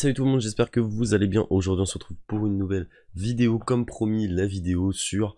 Salut tout le monde, j'espère que vous allez bien. Aujourd'hui on se retrouve pour une nouvelle vidéo, comme promis, la vidéo sur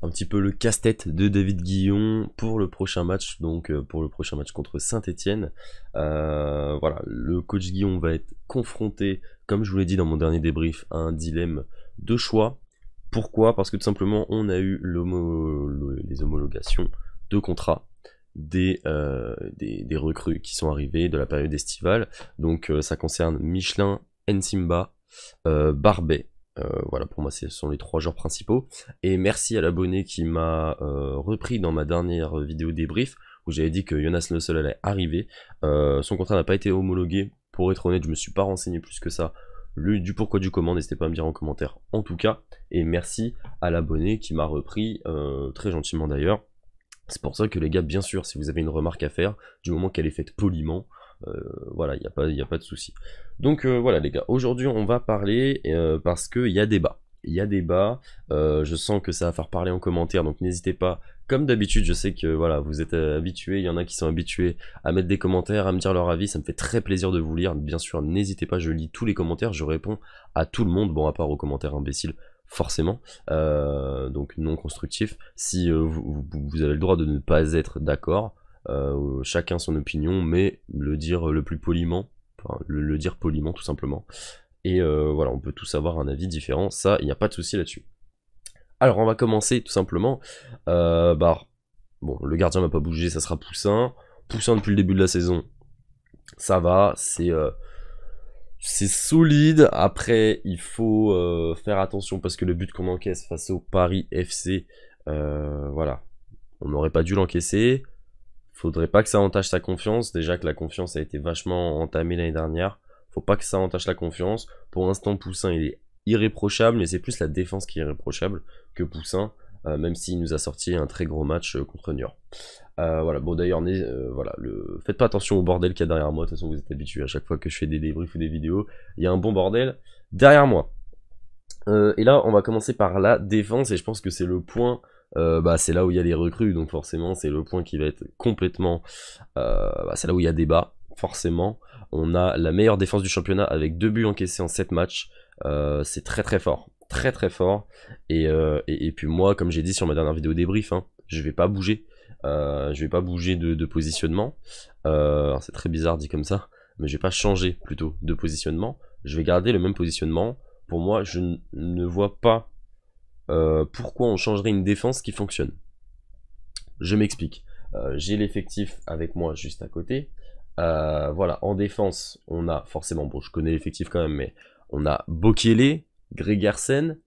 un petit peu le casse-tête de David Guillon pour le prochain match, donc euh, pour le prochain match contre Saint-Etienne. Euh, voilà, le coach Guillon va être confronté, comme je vous l'ai dit dans mon dernier débrief, à un dilemme de choix. Pourquoi Parce que tout simplement on a eu les homologations de contrat euh, des, des, recrues qui sont arrivées de la période estivale. Donc euh, ça concerne Michelin, Nsimba, euh, Barbet. Euh, voilà, pour moi, ce sont les trois joueurs principaux. Et merci à l'abonné qui m'a repris dans ma dernière vidéo débrief où j'avais dit que Jonas Le seul allait arriver. son contrat n'a pas été homologué. Pour être honnête, je me suis pas renseigné plus que ça le, du pourquoi du comment, n'hésitez pas à me dire en commentaire en tout cas. Et merci à l'abonné qui m'a repris, très gentiment d'ailleurs, c'est pour ça que les gars, bien sûr, si vous avez une remarque à faire, du moment qu'elle est faite poliment, euh, voilà, il n'y a, pas, a pas de souci. Donc euh, voilà les gars, aujourd'hui on va parler euh, parce qu'il y a débat. Il y a débat, je sens que ça va faire parler en commentaire, donc n'hésitez pas. Comme d'habitude, je sais que voilà, vous êtes habitués, il y en a qui sont habitués à mettre des commentaires, à me dire leur avis, ça me fait très plaisir de vous lire. Bien sûr, n'hésitez pas, je lis tous les commentaires, je réponds à tout le monde, bon à part aux commentaires imbéciles, forcément, euh, donc non constructif. Si euh, vous, avez le droit de ne pas être d'accord, euh, chacun son opinion, mais le dire le plus poliment, enfin, le, dire poliment tout simplement. Et voilà, on peut tous avoir un avis différent, ça, il n'y a pas de souci là-dessus. Alors on va commencer tout simplement. Bar, bon, le gardien va pas bouger, ça sera Poussin. Poussin depuis le début de la saison, ça va, c'est c'est solide. Après, il faut euh, faire attention parce que le but qu'on encaisse face au Paris FC, euh, voilà, on n'aurait pas dû l'encaisser. Faudrait pas que ça entache sa confiance. Déjà que la confiance a été vachement entamée l'année dernière. Faut pas que ça entache la confiance. Pour l'instant, Poussin, il est irréprochable, mais c'est plus la défense qui est irréprochable que Poussin. Euh, même s'il nous a sorti un très gros match euh, contre Niort. Euh, voilà, bon d'ailleurs, voilà, le... faites pas attention au bordel qu'il y a derrière moi, de toute façon vous êtes habitués à chaque fois que je fais des débriefs ou des vidéos, il y a un bon bordel derrière moi. et là, on va commencer par la défense, et je pense que c'est le point, bah, c'est là où il y a les recrues, donc forcément c'est le point qui va être complètement, bah, c'est là où il y a débat, forcément. On a la meilleure défense du championnat avec deux buts encaissés en 7 matchs, c'est très très fort très très fort. Euh, et, puis moi, comme j'ai dit sur ma dernière vidéo débrief, hein, je vais pas bouger. je euh, je vais pas bouger de, positionnement. Euh, c'est très bizarre dit comme ça, mais je vais pas changer plutôt de positionnement. Je vais garder le même positionnement. Pour moi, je ne vois pas pourquoi on changerait une défense qui fonctionne. Je m'explique. j'ai l'effectif avec moi juste à côté. voilà, en défense, on a forcément, bon, je connais l'effectif quand même, mais on a Bokele, grégarsen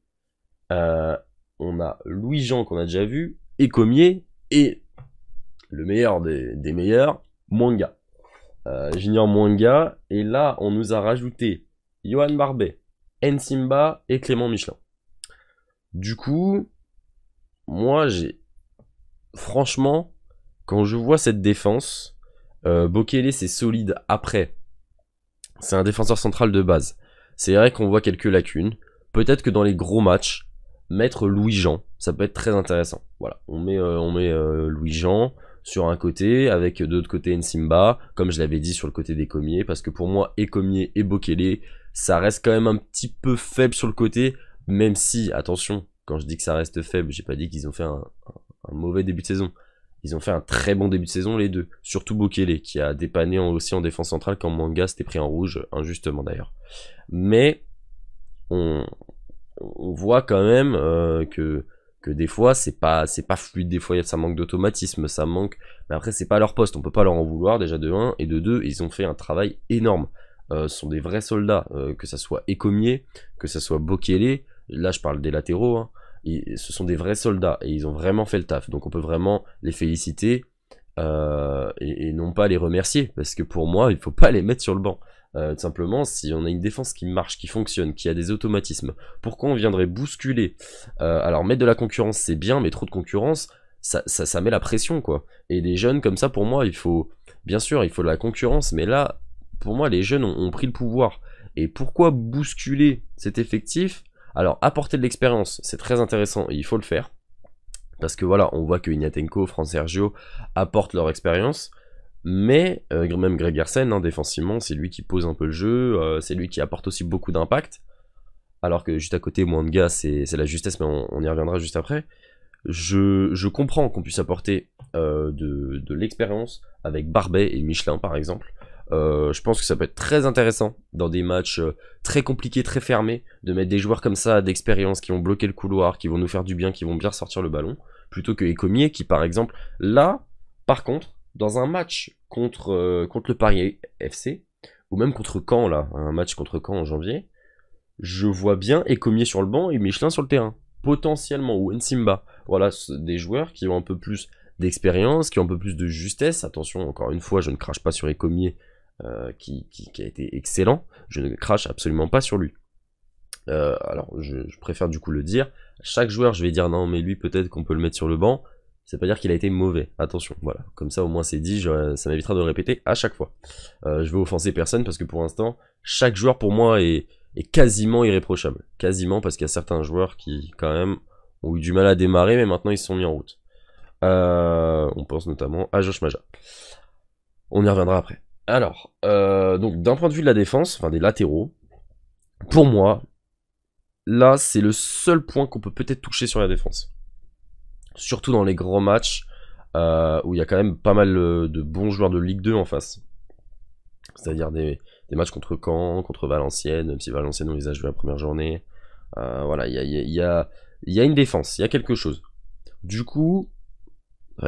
euh, on a Louis-Jean qu'on a déjà vu, et et le meilleur des, meilleurs, Mwanga. Euh, j'ignore Junior Mwanga, et là on nous a rajouté Johan Barbet, Nsimba et Clément Michelin. Du coup, moi j'ai franchement, quand je vois cette défense, euh, Bokele c'est solide après. C'est un défenseur central de base. C'est vrai qu'on voit quelques lacunes. Peut-être que dans les gros matchs, mettre Louis-Jean, ça peut être très intéressant. Voilà, on met, euh, on met euh, Louis-Jean sur un côté, avec euh, de l'autre côté Nsimba, comme je l'avais dit sur le côté des commiers, parce que pour moi, et et Bokele, ça reste quand même un petit peu faible sur le côté, même si, attention, quand je dis que ça reste faible, j'ai pas dit qu'ils ont fait un, mauvais début de saison. Ils ont fait un très bon début de saison, les deux. Surtout Bokele, qui a dépanné aussi en défense centrale quand Manga s'était pris en rouge, injustement d'ailleurs. Mais on, voit quand même euh, que que des fois c'est pas c'est pas fluide des fois ça manque d'automatisme ça manque mais après c'est pas leur poste on peut pas leur en vouloir déjà de 1 et de 2 ils ont fait un travail énorme euh, ce sont des vrais soldats euh, que ça soit Écomier que ça soit Bokele là je parle des latéraux et hein. ce sont des vrais soldats et ils ont vraiment fait le taf donc on peut vraiment les féliciter et, et, non pas les remercier parce que pour moi il faut pas les mettre sur le banc euh, tout simplement, si on a une défense qui marche, qui fonctionne, qui a des automatismes, pourquoi on viendrait bousculer euh, Alors mettre de la concurrence, c'est bien, mais trop de concurrence, ça, met la pression, quoi. Et les jeunes comme ça, pour moi, il faut... Bien sûr, il faut de la concurrence, mais là, pour moi, les jeunes ont, pris le pouvoir. Et pourquoi bousculer cet effectif Alors, apporter de l'expérience, c'est très intéressant, il faut le faire. Parce que voilà, on voit que Ignatenko, Fran Sergio apportent leur expérience. Mais euh, même Greg Gersen hein, défensivement, c'est lui qui pose un peu le jeu, euh, c'est lui qui apporte aussi beaucoup d'impact. Alors que juste à côté, gars, c'est la justesse, mais on, y reviendra juste après. Je, comprends qu'on puisse apporter euh, de, de l'expérience avec Barbet et Michelin, par exemple. je pense que ça peut être très intéressant dans des matchs très compliqués, très fermés, de mettre des joueurs comme ça d'expérience qui vont bloquer le couloir, qui vont nous faire du bien, qui vont bien sortir le ballon, plutôt que Ecomier qui, par exemple, là, par contre, dans un match contre, euh, contre le Paris FC, ou même contre Caen, là, un match contre Caen en janvier, je vois bien Ecomier sur le banc et Michelin sur le terrain, potentiellement, ou Nsimba. Voilà, des joueurs qui ont un peu plus d'expérience, qui ont un peu plus de justesse. Attention, encore une fois, je ne crache pas sur Ecomier, euh, qui, a été excellent. Je ne crache absolument pas sur lui. Euh, alors, je, préfère du coup le dire. Chaque joueur, je vais dire non, mais lui, peut-être qu'on peut le mettre sur le banc. C'est pas dire qu'il a été mauvais, attention, voilà. Comme ça au moins c'est dit, ça m'évitera de le répéter à chaque fois. Euh, je veux offenser personne parce que pour l'instant, chaque joueur pour moi est, quasiment irréprochable. Quasiment parce qu'il y a certains joueurs qui quand même ont eu du mal à démarrer mais maintenant ils se sont mis en route. Euh, on pense notamment à Josh Maja. On y reviendra après. Alors, euh, donc d'un point de vue de la défense, enfin des latéraux, pour moi, là c'est le seul point qu'on peut peut-être toucher sur la défense surtout dans les grands matchs euh, où il y a quand même pas mal euh, de bons joueurs de Ligue 2 en face. C'est-à-dire des, matchs contre Caen, contre Valenciennes, même si Valenciennes on les a joués la première journée. voilà, il y a, une défense, il y a quelque chose. Du coup,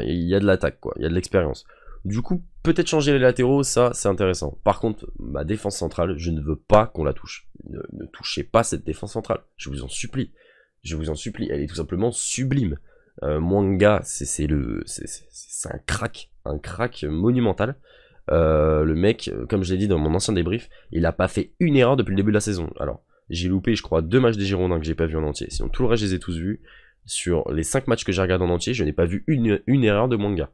il y a de l'attaque, quoi, il y a de l'expérience. Du coup, peut-être changer les latéraux, ça c'est intéressant. Par contre, ma défense centrale, je ne veux pas qu'on la touche. ne touchez pas cette défense centrale, je vous en supplie. Je vous en supplie, elle est tout simplement sublime. Euh, manga c'est le, c'est un crack, un crack monumental. Euh, le mec, euh, comme je l'ai dit dans mon ancien débrief, il n'a pas fait une erreur depuis le début de la saison. Alors, j'ai loupé, je crois, deux matchs des Girondins que j'ai pas vu en entier. Sinon, tout le reste, je les ai tous vus. Sur les cinq matchs que j'ai regardé en entier, je n'ai pas vu une, erreur de Manga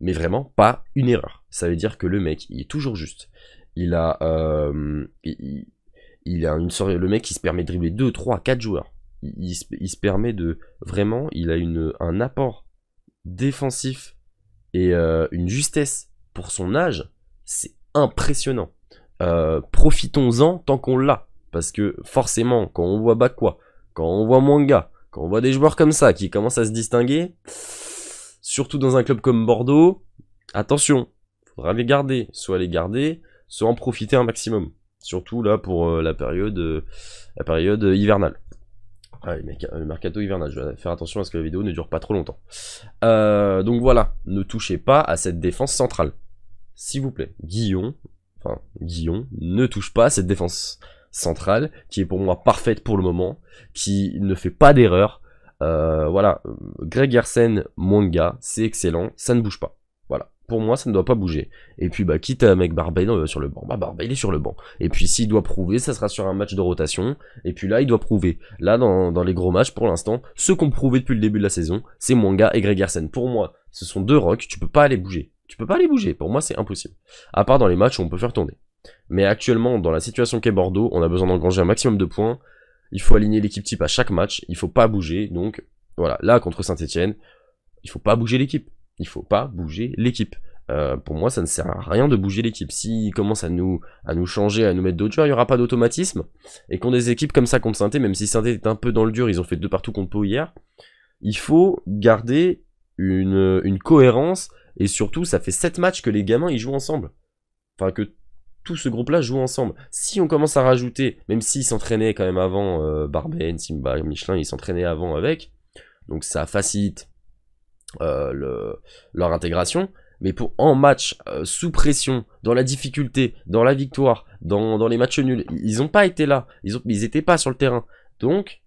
Mais vraiment, pas une erreur. Ça veut dire que le mec, il est toujours juste. Il a, il, a une le mec qui se permet de dribbler 2, 3, 4 joueurs il, se, permet de vraiment, il a une, un apport défensif et euh, une justesse pour son âge, c'est impressionnant. Euh, profitons-en tant qu'on l'a, parce que forcément, quand on voit Bakwa, quand on voit gars, quand on voit des joueurs comme ça qui commencent à se distinguer, surtout dans un club comme Bordeaux, attention, faudra les garder, soit les garder, soit en profiter un maximum. Surtout là pour euh, la période, la période hivernale. Ah, le euh, mercato hivernal, je vais faire attention à ce que la vidéo ne dure pas trop longtemps. Euh, donc voilà, ne touchez pas à cette défense centrale. S'il vous plaît, Guillon, enfin Guillon, ne touche pas à cette défense centrale, qui est pour moi parfaite pour le moment, qui ne fait pas d'erreur. Euh, voilà, Greg Hersen, manga, c'est excellent, ça ne bouge pas pour moi, ça ne doit pas bouger. Et puis, bah, quitte à mec Barba sur le banc, bah, Barba, il est sur le banc. Et puis, s'il doit prouver, ça sera sur un match de rotation. Et puis là, il doit prouver. Là, dans, les gros matchs, pour l'instant, ceux qu'on prouvé depuis le début de la saison, c'est Mwanga et Greg Pour moi, ce sont deux rocks, tu peux pas aller bouger. Tu peux pas aller bouger. Pour moi, c'est impossible. À part dans les matchs où on peut faire tourner. Mais actuellement, dans la situation qu'est Bordeaux, on a besoin d'engranger un maximum de points. Il faut aligner l'équipe type à chaque match. Il faut pas bouger. Donc, voilà. Là, contre Saint-Etienne, il faut pas bouger l'équipe il faut pas bouger l'équipe. Euh, pour moi, ça ne sert à rien de bouger l'équipe. S'ils commencent à nous, à nous changer, à nous mettre d'autres joueurs, il n'y aura pas d'automatisme. Et qu'on des équipes comme ça contre Synthé, même si Synthé est un peu dans le dur, ils ont fait deux partout contre Pau hier, il faut garder une, cohérence. Et surtout, ça fait 7 matchs que les gamins, ils jouent ensemble. Enfin, que tout ce groupe-là joue ensemble. Si on commence à rajouter, même s'ils s'entraînaient quand même avant, euh, Barben, Simba, Michelin, ils s'entraînaient avant avec, donc ça facilite euh, leur intégration mais pour en match euh, sous pression, dans la difficulté, dans la victoire, dans, les matchs nuls, ils n'ont pas été là, ils n'étaient ils pas sur le terrain. Donc,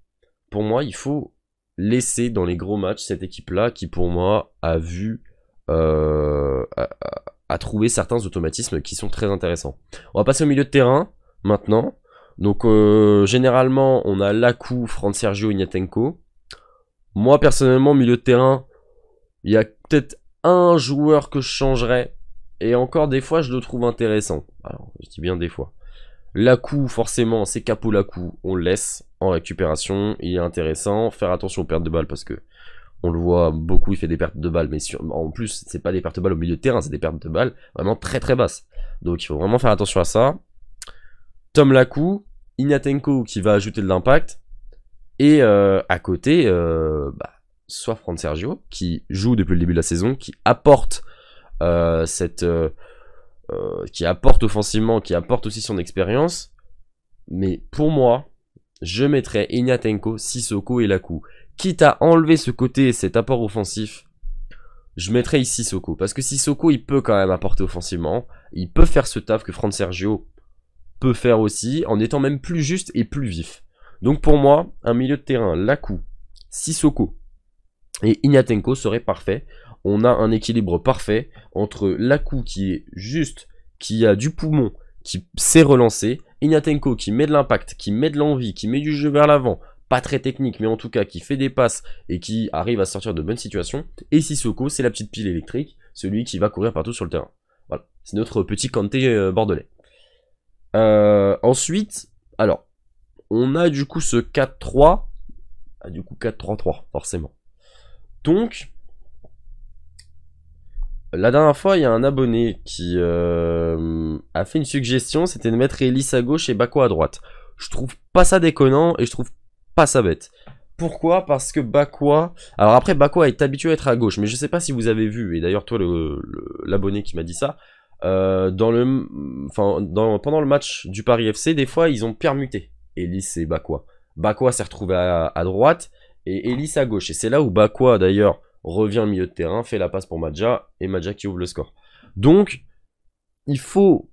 pour moi, il faut laisser dans les gros matchs cette équipe-là qui, pour moi, a vu, euh, a, trouvé certains automatismes qui sont très intéressants. On va passer au milieu de terrain maintenant. Donc, euh, généralement, on a Lacou, Franck Sergio, Ignatenko. Moi, personnellement, milieu de terrain, il y a peut-être un joueur que je changerais. Et encore des fois, je le trouve intéressant. Alors, je dis bien des fois. Lacou, forcément, c'est Capo Lacou. On le laisse en récupération. Il est intéressant. Faire attention aux pertes de balles parce que on le voit beaucoup, il fait des pertes de balles. Mais en plus, c'est pas des pertes de balles au milieu de terrain, c'est des pertes de balles vraiment très très basses. Donc il faut vraiment faire attention à ça. Tom Lacou, Inatenko qui va ajouter de l'impact. Et euh, à côté, euh, bah, soit Fran Sergio, qui joue depuis le début de la saison, qui apporte euh, cette. Euh, euh, qui apporte offensivement, qui apporte aussi son expérience. Mais pour moi, je mettrais Ignatenko, Sissoko et Lacou. Quitte à enlever ce côté et cet apport offensif, je mettrais ici Sissoko. Parce que Sissoko, il peut quand même apporter offensivement. Il peut faire ce taf que Fran Sergio peut faire aussi, en étant même plus juste et plus vif. Donc pour moi, un milieu de terrain, Lacou, Sissoko, et Ignatenko serait parfait. On a un équilibre parfait entre l'acou qui est juste, qui a du poumon, qui s'est relancé, Ignatenko qui met de l'impact, qui met de l'envie, qui met du jeu vers l'avant, pas très technique, mais en tout cas qui fait des passes et qui arrive à sortir de bonnes situations. Et Sissoko, c'est la petite pile électrique, celui qui va courir partout sur le terrain. Voilà, c'est notre petit canté euh, bordelais. Euh, ensuite, alors, on a du coup ce 4-3. Ah, du coup, 4-3-3, forcément. Donc, la dernière fois, il y a un abonné qui euh, a fait une suggestion, c'était de mettre Ellis à gauche et Bako à droite. Je trouve pas ça déconnant et je trouve pas ça bête. Pourquoi Parce que Bakwa... Alors après, Bakwa est habitué à être à gauche, mais je sais pas si vous avez vu, et d'ailleurs toi, l'abonné qui m'a dit ça, euh, pendant le match du Paris FC, des fois, ils ont permuté Ellis et Bakwa. Bakwa s'est retrouvé à, droite, et Elis à gauche. Et c'est là où Bakwa, d'ailleurs, revient au milieu de terrain, fait la passe pour Madja, et Madja qui ouvre le score. Donc, il faut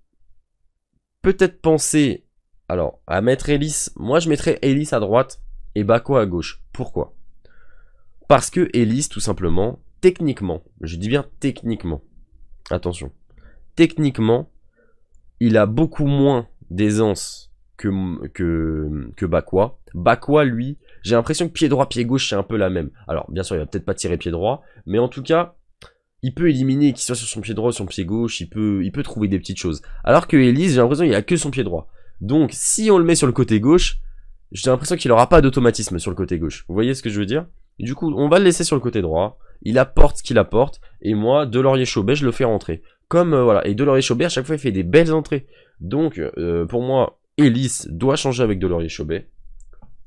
peut-être penser, alors, à mettre Elis. Moi, je mettrais Elis à droite et Bakwa à gauche. Pourquoi Parce que Elis tout simplement, techniquement, je dis bien techniquement, attention, techniquement, il a beaucoup moins d'aisance que, que, que Bakwa. Bakwa, lui, j'ai l'impression que pied droit, pied gauche, c'est un peu la même. Alors, bien sûr, il va peut-être pas tirer pied droit, mais en tout cas, il peut éliminer, qu'il soit sur son pied droit ou son pied gauche, il peut, il peut trouver des petites choses. Alors que Elise, j'ai l'impression qu'il a que son pied droit. Donc, si on le met sur le côté gauche, j'ai l'impression qu'il n'aura pas d'automatisme sur le côté gauche. Vous voyez ce que je veux dire Du coup, on va le laisser sur le côté droit. Il apporte ce qu'il apporte. Et moi, Delorier Chaubet, je le fais rentrer. Comme, euh, voilà. Et Delorier Chaubet, à chaque fois, il fait des belles entrées. Donc, euh, pour moi, Elise doit changer avec Delorier Chaubet.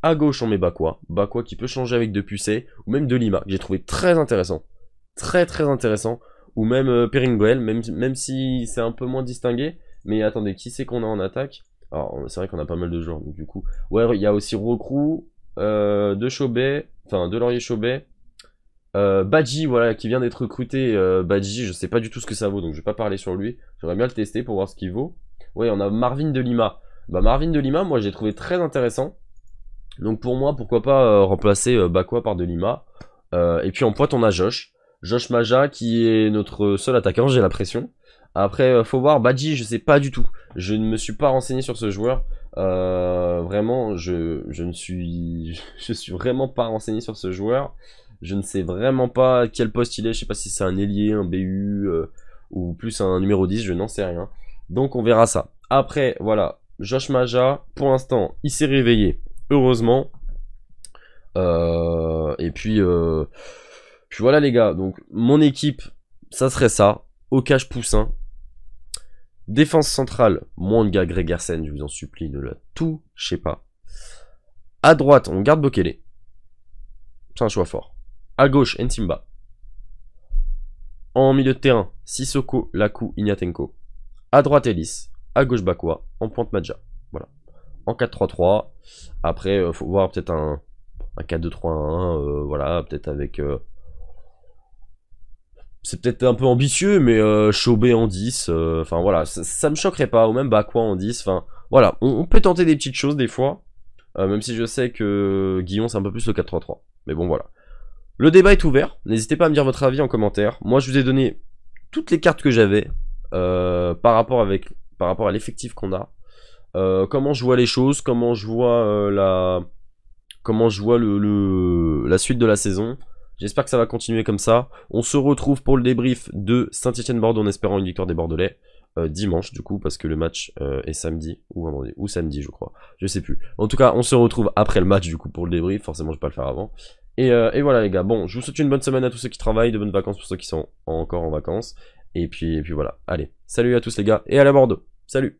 À gauche, on met Bakwa. Bakwa qui peut changer avec De Pucet ou même De Lima, que j'ai trouvé très intéressant. Très très intéressant. Ou même euh, même, même si c'est un peu moins distingué. Mais attendez, qui c'est qu'on a en attaque Alors, c'est vrai qu'on a pas mal de joueurs, du coup... Ouais, il y a aussi Rokru, euh, De Chaubet, enfin, De Laurier Chaubet. Euh, Badji, voilà, qui vient d'être recruté. Euh, Badji, je sais pas du tout ce que ça vaut, donc je vais pas parler sur lui. J'aurais bien le tester pour voir ce qu'il vaut. Ouais, on a Marvin de Lima. Bah, Marvin de Lima, moi, j'ai trouvé très intéressant. Donc pour moi, pourquoi pas euh, remplacer euh, Bakwa par Delima. Euh, et puis en pointe, on a Josh. Josh Maja qui est notre seul attaquant, j'ai la pression. Après, faut voir, Badji, je sais pas du tout. Je ne me suis pas renseigné sur ce joueur. vraiment, je, ne suis, je suis vraiment pas renseigné sur ce joueur. Je ne sais vraiment pas quel poste il est. Je sais pas si c'est un ailier, un BU ou plus un numéro 10. Je n'en sais rien. Donc on verra ça. Après, voilà, Josh Maja, pour l'instant, il s'est réveillé heureusement. Euh, et puis, euh, puis voilà les gars, donc mon équipe, ça serait ça, au cache poussin. Défense centrale, mon gars Gregersen, je vous en supplie, ne la touchez pas. À droite, on garde Bokele. C'est un choix fort. À gauche, Ntimba. En milieu de terrain, Sissoko, Laku, Ignatenko. À droite, Elis À gauche, Bakwa. En pointe, Madja. Voilà en 4-3-3. Après, il euh, faut voir peut-être un, 4-2-3-1, euh, voilà, peut-être avec euh, c'est peut-être un peu ambitieux, mais euh, en 10, enfin voilà, ça, ne me choquerait pas, ou même quoi en 10, enfin voilà, on, peut tenter des petites choses des fois, même si je sais que Guillaume c'est un peu plus le 4-3-3, mais bon voilà. Le débat est ouvert, n'hésitez pas à me dire votre avis en commentaire, moi je vous ai donné toutes les cartes que j'avais, par, rapport avec, par rapport à l'effectif qu'on a, euh, comment je vois les choses, comment je vois euh, la, comment je vois le, la suite de la saison. J'espère que ça va continuer comme ça. On se retrouve pour le débrief de Saint-Etienne-Bordeaux en espérant une victoire des Bordelais. Euh, dimanche du coup parce que le match est samedi ou vendredi ou samedi je crois je sais plus en tout cas on se retrouve après le match du coup pour le débrief forcément je vais pas le faire avant et, voilà les gars bon je vous souhaite une bonne semaine à tous ceux qui travaillent de bonnes vacances pour ceux qui sont encore en vacances et puis et puis voilà allez salut à tous les gars et à la Bordeaux salut